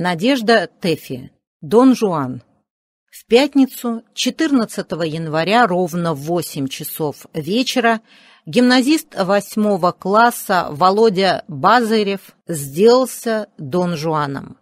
Надежда Тэфи. Дон Жуан. В пятницу, 14 января, ровно в 8 часов вечера, гимназист 8 класса Володя Базарев сделался Дон Жуаном.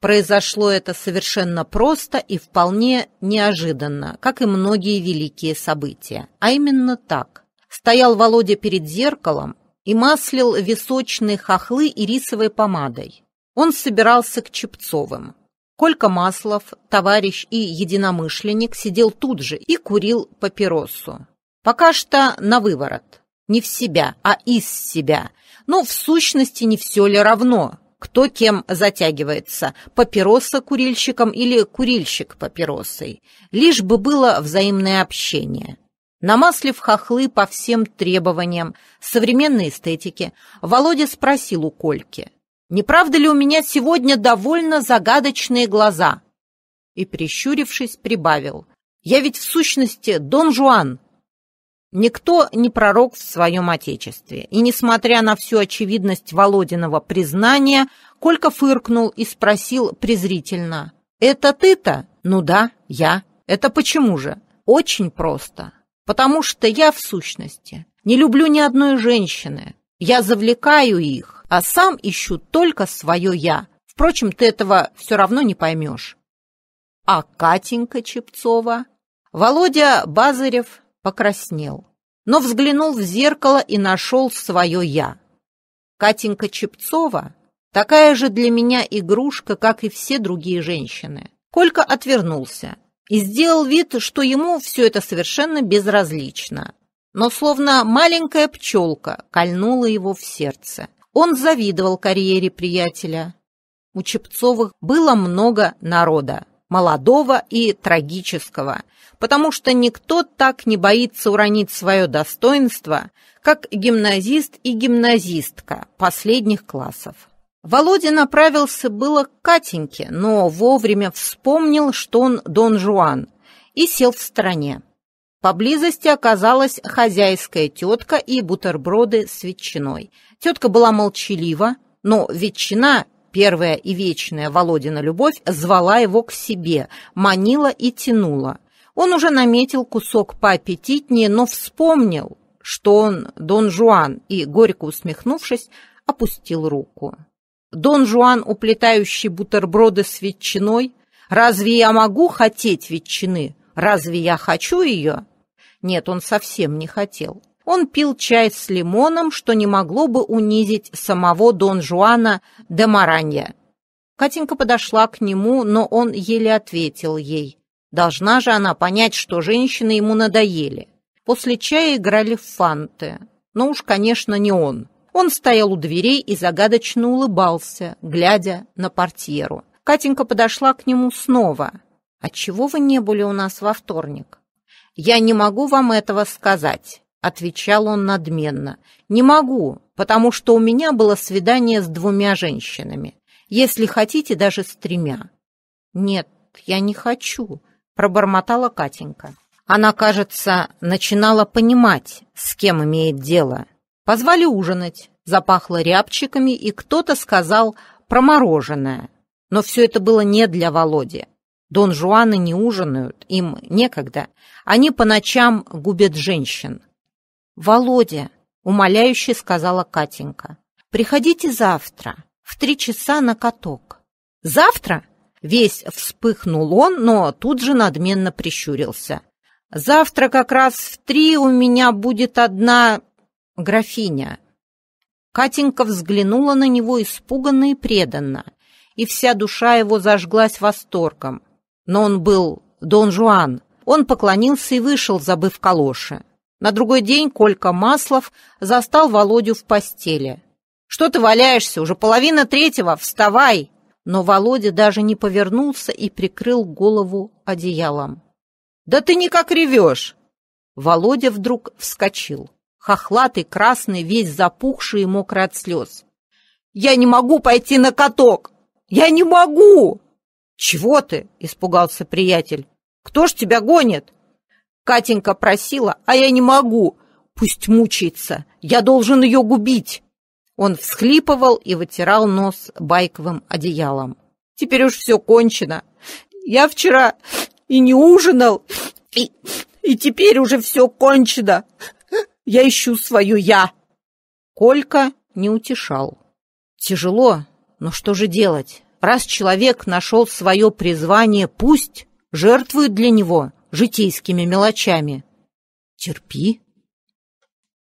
Произошло это совершенно просто и вполне неожиданно, как и многие великие события. А именно так. Стоял Володя перед зеркалом и маслил височные хохлы ирисовой помадой он собирался к Чепцовым. Колька Маслов, товарищ и единомышленник, сидел тут же и курил папиросу. Пока что на выворот. Не в себя, а из себя. Но в сущности не все ли равно, кто кем затягивается, папироса курильщиком или курильщик папиросой, лишь бы было взаимное общение. Намаслив хохлы по всем требованиям современной эстетики, Володя спросил у Кольки, не правда ли у меня сегодня довольно загадочные глаза?» И, прищурившись, прибавил. «Я ведь в сущности Дон Жуан!» Никто не пророк в своем отечестве, и, несмотря на всю очевидность Володиного признания, Колька фыркнул и спросил презрительно. «Это ты-то?» «Ну да, я. Это почему же?» «Очень просто. Потому что я, в сущности, не люблю ни одной женщины. Я завлекаю их, а сам ищу только свое «я». Впрочем, ты этого все равно не поймешь. А Катенька Чепцова? Володя Базарев покраснел, но взглянул в зеркало и нашел свое «я». Катенька Чепцова такая же для меня игрушка, как и все другие женщины. Колька отвернулся и сделал вид, что ему все это совершенно безразлично, но словно маленькая пчелка кольнула его в сердце. Он завидовал карьере приятеля. У Чепцовых было много народа, молодого и трагического, потому что никто так не боится уронить свое достоинство, как гимназист и гимназистка последних классов. Володя направился было к Катеньке, но вовремя вспомнил, что он Дон Жуан, и сел в стороне. Поблизости оказалась хозяйская тетка и бутерброды с ветчиной. Тетка была молчалива, но ветчина, первая и вечная Володина любовь, звала его к себе, манила и тянула. Он уже наметил кусок поаппетитнее, но вспомнил, что он Дон Жуан, и, горько усмехнувшись, опустил руку. Дон Жуан, уплетающий бутерброды с ветчиной, «Разве я могу хотеть ветчины?» Разве я хочу ее? Нет, он совсем не хотел. Он пил чай с лимоном, что не могло бы унизить самого Дон Жуана де Маранья. Катенька подошла к нему, но он еле ответил ей. Должна же она понять, что женщины ему надоели. После чая играли в фанты. Но уж, конечно, не он. Он стоял у дверей и загадочно улыбался, глядя на портьеру. Катенька подошла к нему снова. «Отчего а вы не были у нас во вторник?» «Я не могу вам этого сказать», — отвечал он надменно. «Не могу, потому что у меня было свидание с двумя женщинами. Если хотите, даже с тремя». «Нет, я не хочу», — пробормотала Катенька. Она, кажется, начинала понимать, с кем имеет дело. Позвали ужинать, запахло рябчиками, и кто-то сказал про мороженое. Но все это было не для Володи. Дон Жуаны не ужинают, им некогда. Они по ночам губят женщин. «Володя», — умоляюще сказала Катенька, — «приходите завтра, в три часа на каток». «Завтра?» — весь вспыхнул он, но тут же надменно прищурился. «Завтра как раз в три у меня будет одна графиня». Катенька взглянула на него испуганно и преданно, и вся душа его зажглась восторгом. Но он был Дон Жуан. Он поклонился и вышел, забыв калоши. На другой день Колька Маслов застал Володю в постели. «Что ты валяешься? Уже половина третьего! Вставай!» Но Володя даже не повернулся и прикрыл голову одеялом. «Да ты никак ревешь!» Володя вдруг вскочил. Хохлатый, красный, весь запухший и мокрый от слез. «Я не могу пойти на каток! Я не могу!» «Чего ты?» – испугался приятель. «Кто ж тебя гонит?» Катенька просила, а я не могу. Пусть мучается, я должен ее губить. Он всхлипывал и вытирал нос байковым одеялом. Теперь уж все кончено. Я вчера и не ужинал, и, и теперь уже все кончено. Я ищу свою «я». Колька не утешал. Тяжело, но что же делать? Раз человек нашел свое призвание, пусть жертвует для него житейскими мелочами. Терпи,